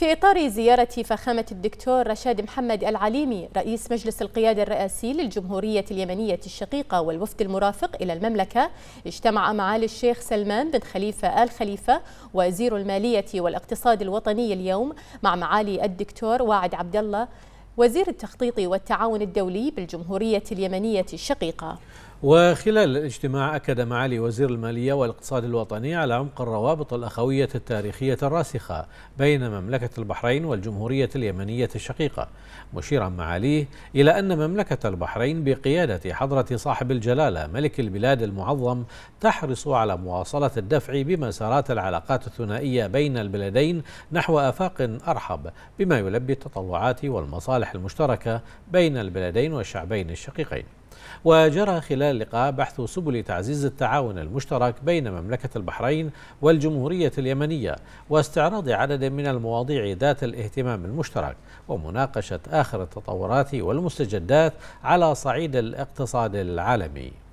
في إطار زيارة فخامة الدكتور رشاد محمد العليمي رئيس مجلس القيادة الرئاسي للجمهورية اليمنية الشقيقة والوفد المرافق إلى المملكة اجتمع معالي الشيخ سلمان بن خليفة آل خليفة وزير المالية والاقتصاد الوطني اليوم مع معالي الدكتور واعد عبد الله وزير التخطيط والتعاون الدولي بالجمهورية اليمنية الشقيقة وخلال الاجتماع أكد معالي وزير المالية والاقتصاد الوطني على عمق الروابط الأخوية التاريخية الراسخة بين مملكة البحرين والجمهورية اليمنية الشقيقة مشيرا معاليه إلى أن مملكة البحرين بقيادة حضرة صاحب الجلالة ملك البلاد المعظم تحرص على مواصلة الدفع بمسارات العلاقات الثنائية بين البلدين نحو آفاق أرحب بما يلبي التطلعات والمصالح المشتركة بين البلدين والشعبين الشقيقين وجرى خلال اللقاء بحث سبل تعزيز التعاون المشترك بين مملكة البحرين والجمهورية اليمنية واستعراض عدد من المواضيع ذات الاهتمام المشترك ومناقشة آخر التطورات والمستجدات على صعيد الاقتصاد العالمي